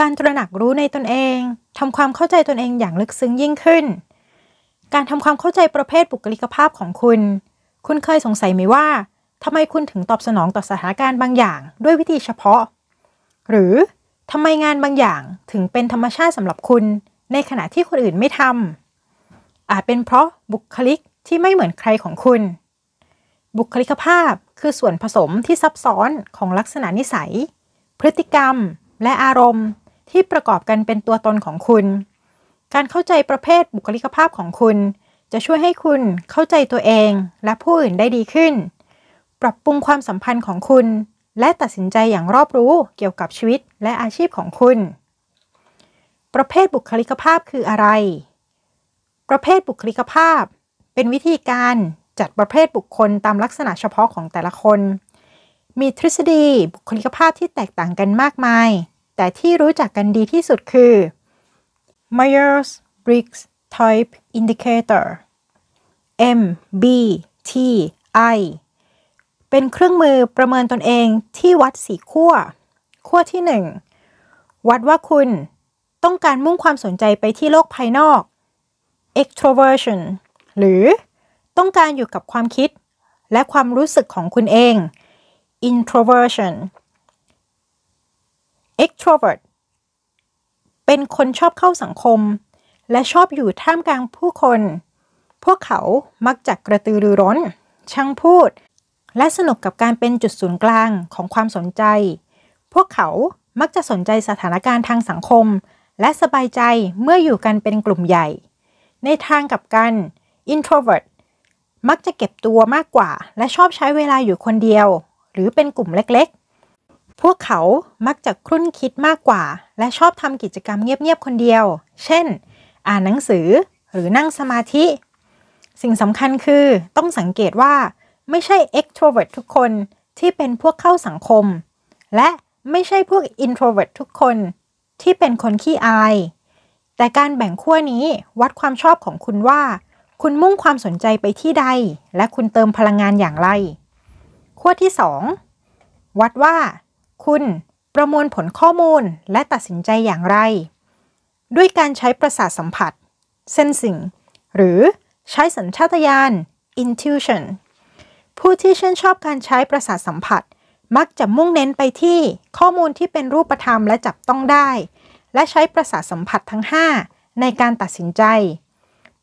การตระหนักรู้ในตนเอง ทำความเข้าใจตนเองอย่างลึกซึ้งยิ่งขึ้น การทำความเข้าใจประเภทบุคลิกภาพของคุณ คุณเคยสงสัยไหมว่าทำไมคุณถึงตอบสนองต่อสถานการณ์บางอย่าง ด้วยวิธีเฉพาะ หรือทำไมงานบางอย่างถึงเป็นธรรมชาติสำหรับคุณ ในขณะที่คนอื่นไม่ทำ อาจเป็นเพราะบุคลิกที่ไม่เหมือนใครของคุณ บุคลิกภาพคือส่วนผสมที่ซับซ้อนของลักษณะนิสัย พฤติกรรม และอารมณ์ที่ประกอบกันเป็นตัวตนของคุณ การเข้าใจประเภทบุคลิกภาพของคุณ จะช่วยให้คุณเข้าใจตัวเองและผู้อื่นได้ดีขึ้น ปรับปรุงความสัมพันธ์ของคุณ และตัดสินใจอย่างรอบรู้เกี่ยวกับชีวิตและอาชีพของคุณ ประเภทบุคลิกภาพคืออะไร ประเภทบุคลิกภาพ เป็นวิธีการจัดประเภทบุคคลตามลักษณะเฉพาะของแต่ละคน มีทฤษฎีบุคลิกภาพที่แตกต่างกันมากมายแต่ที่รู้จักกันดีที่สุดคือ Myers-Briggs Type Indicator MBTI เป็นเครื่องมือประเมินตนเองที่วัดสีขั้วขั้วที่ 1 วัดว่าคุณต้องการมุ่งความสนใจไปที่โลกภายนอก extroversion หรือ ต้องการอยู่กับความคิด และความรู้สึกของคุณเอง introversion extrovert เป็นคนชอบเข้าสังคม และชอบอยู่ท่ามกลางผู้คน พวกเขามักจะกกระตือรือร้น ช่างพูด และสนุกกับการเป็นจุดศูนย์กลางของความสนใจ พวกเขามักจะสนใจสถานการณ์ทางสังคม และสบายใจเมื่ออยู่กันเป็นกลุ่มใหญ่ ในทางกับกัน introvert มักจะเก็บตัวมากกว่าและชอบใช้เวลาอยู่คนเดียว หรือเป็นกลุ่มเล็กพวกเขามักจะครุ่นคิดมากกว่า และชอบทำกิจกรรมเงียบๆคนเดียว เช่น อ่านหนังสือหรือนั่งสมาธิ สิ่งสำคัญคือต้องสังเกตว่า ไม่ใช่ extrovert ทุกคนที่เป็นพวกเข้าสังคม และไม่ใช่พวก introvert ทุกคนที่เป็นคนขี้อาย แต่การแบ่งขั้วนี้วัดความชอบของคุณว่า คุณมุ่งความสนใจไปที่ใดและคุณเติมพลังงานอย่างไรขั้วที่2วัดว่าคุณประมวลผลข้อมูลและตัดสินใจอย่างไร ด้วยการใช้ประสาทสัมผัสเซนสิ่งหรือ ใช้สัญชาตญาณ intuition ผู้ที่ชื่นชอบการใช้ประสาทสัมผัส มักจะมุ่งเน้นไปที่ข้อมูลที่เป็นรูปธรรมและจับต้องได้ และใช้ประสาทสัมผัสทั้ง 5 ในการตัดสินใจ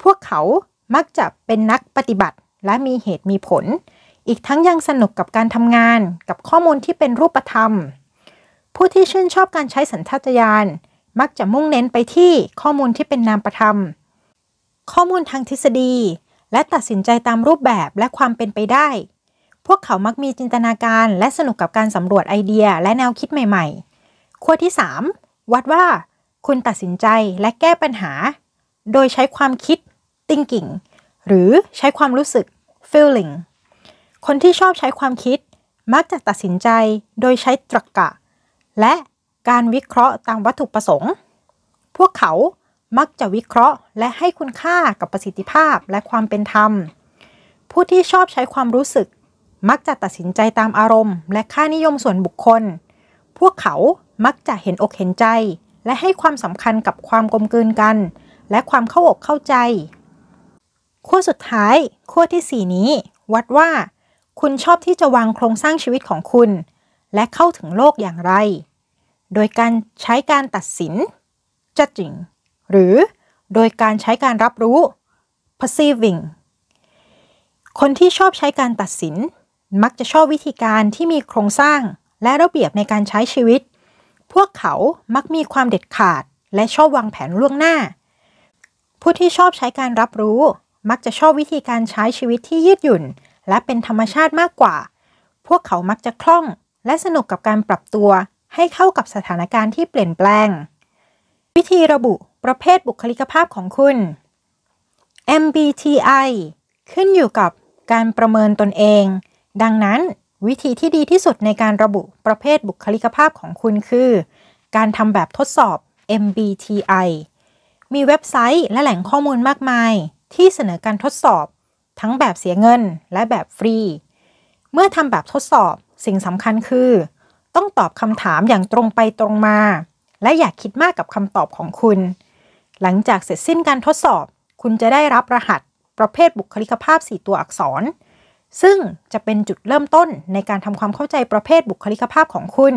พวกเขามักจะเป็นนักปฏิบัติและมีเหตุมีผลอีกทั้งยังสนุกกับการทำงาน กับข้อมูลที่เป็นรูปธรรม ผู้ที่ชื่นชอบการใช้สัญชาตญาณมักจะมุ่งเน้นไปที่ข้อมูลที่เป็นนามประธรรม ข้อมูลทางทฤษฎี และตัดสินใจตามรูปแบบและความเป็นไปได้ พวกเขามักมีจินตนาการและสนุกกับการสำรวจไอเดียและแนวคิดใหม่ๆข้อที่ 3 วัดว่า คุณตัดสินใจและแก้ปัญหา โดยใช้ความคิด thinking หรือใช้ความรู้สึก feeling คนที่ชอบใช้ความคิด มักจะตัดสินใจโดยใช้ตรรกกะ และการวิเคราะห์ตามวัตถุประสงค์ พวกเขา มักจะวิเคราะห์และให้คุณค่ากับประสิทธิภาพและความเป็นธรรม ผู้ที่ชอบใช้ความรู้สึก มักจะตัดสินใจตามอารมณ์และค่านิยมส่วนบุคคล พวกเขา มักจะเห็นอกเห็นใจและให้ความสำคัญกับความกลมกลืนกัน และความเข้าอกเข้าใจขั้วสุดท้ายขั้วที่ 4 นี้วัดว่าคุณชอบที่จะวางโครงสร้างชีวิตของคุณ และเข้าถึงโลกอย่างไร โดยการใช้การตัดสิน judging หรือโดยการใช้การรับรู้ perceiving คนที่ชอบใช้การตัดสิน มักจะชอบวิธีการที่มีโครงสร้างและระเบียบในการใช้ชีวิต พวกเขามักมีความเด็ดขาดและชอบวางแผนล่วงหน้า ผู้ที่ชอบใช้การรับรู้ มักจะชอบวิธีการใช้ชีวิตที่ยืดหยุ่นและเป็นธรรมชาติมากกว่า พวกเขามักจะคล่องและสนุกกับการปรับตัวให้เข้ากับสถานการณ์ที่เปลี่ยนแปลง วิธีระบุประเภทบุคลิกภาพของคุณ MBTI ขึ้นอยู่กับการประเมินตนเอง ดังนั้น วิธีที่ดีที่สุดในการระบุประเภทบุคลิกภาพของคุณคือ การทำแบบทดสอบ MBTI มีเว็บไซต์และแหล่งข้อมูลมากมายที่เสนอการทดสอบทั้งแบบเสียเงินและแบบฟรี เมื่อทำแบบทดสอบสิ่งสำคัญคือ ต้องตอบคำถามอย่างตรงไปตรงมา และอย่าคิดมากกับคำตอบของคุณ หลังจากเสร็จสิ้นการทดสอบ คุณจะได้รับรหัสประเภทบุคลิกภาพ 4 ตัวอักษร ซึ่งจะเป็นจุดเริ่มต้นในการทำความเข้าใจประเภทบุคลิกภาพของคุณ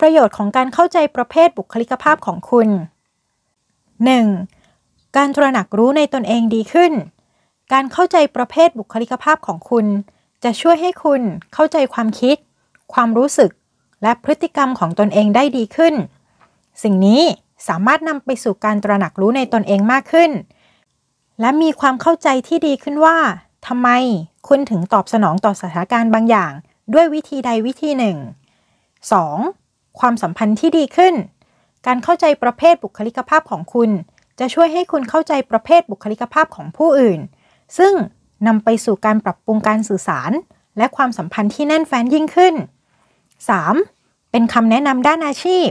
ประโยชน์ของการเข้าใจประเภทบุคลิกภาพของคุณ 1. การตระหนักรู้ในตนเองดีขึ้นการเข้าใจประเภทบุคลิกภาพของคุณ จะช่วยให้คุณเข้าใจความคิด ความรู้สึก และพฤติกรรมของตนเองได้ดีขึ้น สิ่งนี้สามารถ นำไปสู่การตระหนักรู้ในตนเองมากขึ้น และมีความเข้าใจที่ดีขึ้นว่า ทำไมคุณถึงตอบสนองต่อสถานการณ์บางอย่าง ด้วยวิธีใดวิธีหนึ่ง 2. ความสัมพันธ์ที่ดีขึ้น การเข้าใจประเภทบุคลิกภาพของคุณ จะช่วยให้คุณเข้าใจประเภทบุคลิกภาพของผู้อื่นซึ่ง นำไปสู่การปรับปรุงการสื่อสาร และความสัมพันธ์ที่แน่นแฟ้นยิ่งขึ้น 3. เป็นคำแนะนำด้านอาชีพ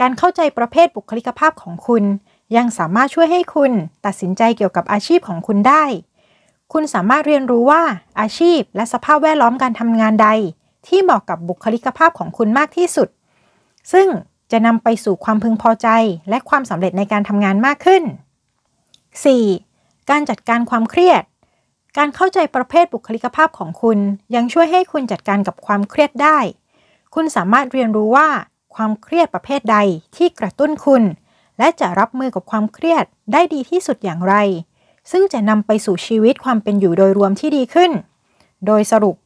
การเข้าใจประเภทบุคลิกภาพของคุณ ยังสามารถช่วยให้คุณตัดสินใจเกี่ยวกับอาชีพของคุณได้ คุณสามารถเรียนรู้ว่าอาชีพและสภาพแวดล้อมการทำงานใด ที่เหมาะกับบุคลิกภาพของคุณมากที่สุด ซึ่งจะนำไปสู่ความพึงพอใจและความสำเร็จในการทำงานมากขึ้น 4. การจัดการความเครียด การเข้าใจประเภทบุคลิกภาพของคุณ ยังช่วยให้คุณจัดการกับความเครียดได้ คุณสามารถเรียนรู้ว่าความเครียดประเภทใดที่กระตุ้นคุณ และจะรับมือกับความเครียดได้ดีที่สุดอย่างไร ซึ่งจะนำไปสู่ชีวิตความเป็นอยู่โดยรวมที่ดีขึ้น โดยสรุป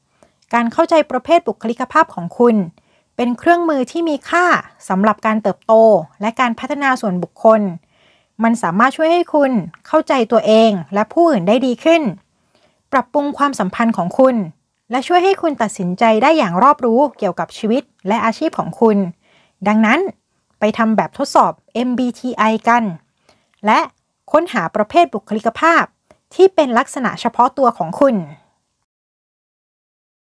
การเข้าใจประเภทบุคลิกภาพของคุณ เป็นเครื่องมือที่มีค่าสำหรับการเติบโต และการพัฒนาส่วนบุคคลมันสามารถช่วยให้คุณเข้าใจตัวเองและผู้อื่นได้ดีขึ้น ปรับปรุงความสัมพันธ์ของคุณ และช่วยให้คุณตัดสินใจได้อย่างรอบรู้เกี่ยวกับชีวิตและอาชีพของคุณ ดังนั้นไปทำแบบทดสอบ MBTI กัน และค้นหาประเภทบุคลิกภาพ ที่เป็นลักษณะเฉพาะตัวของคุณ